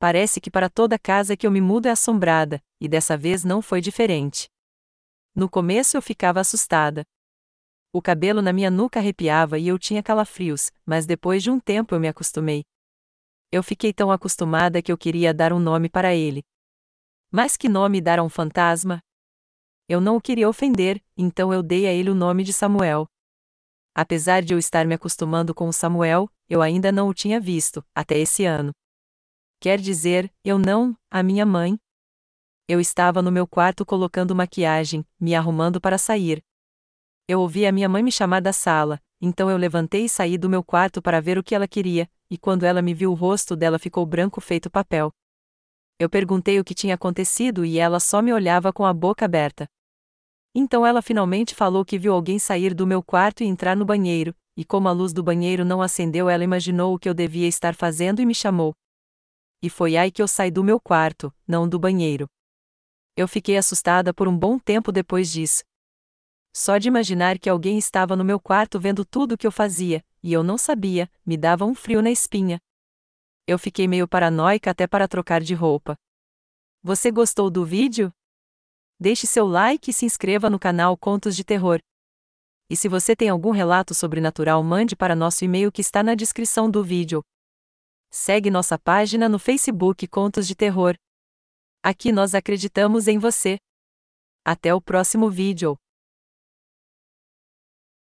Parece que para toda casa que eu me mudo é assombrada, e dessa vez não foi diferente. No começo eu ficava assustada. O cabelo na minha nuca arrepiava e eu tinha calafrios, mas depois de um tempo eu me acostumei. Eu fiquei tão acostumada que eu queria dar um nome para ele. Mas que nome dar a um fantasma? Eu não o queria ofender, então eu dei a ele o nome de Samuel. Apesar de eu estar me acostumando com o Samuel, eu ainda não o tinha visto, até esse ano. Quer dizer, eu não, a minha mãe. Eu estava no meu quarto colocando maquiagem, me arrumando para sair. Eu ouvi a minha mãe me chamar da sala, então eu levantei e saí do meu quarto para ver o que ela queria, e quando ela me viu o rosto dela ficou branco feito papel. Eu perguntei o que tinha acontecido e ela só me olhava com a boca aberta. Então ela finalmente falou que viu alguém sair do meu quarto e entrar no banheiro, e como a luz do banheiro não acendeu, ela imaginou o que eu devia estar fazendo e me chamou. E foi aí que eu saí do meu quarto, não do banheiro. Eu fiquei assustada por um bom tempo depois disso. Só de imaginar que alguém estava no meu quarto vendo tudo o que eu fazia, e eu não sabia, me dava um frio na espinha. Eu fiquei meio paranoica até para trocar de roupa. Você gostou do vídeo? Deixe seu like e se inscreva no canal Contos de Terror. E se você tem algum relato sobrenatural, mande para nosso e-mail que está na descrição do vídeo. Segue nossa página no Facebook Contos de Terror. Aqui nós acreditamos em você. Até o próximo vídeo.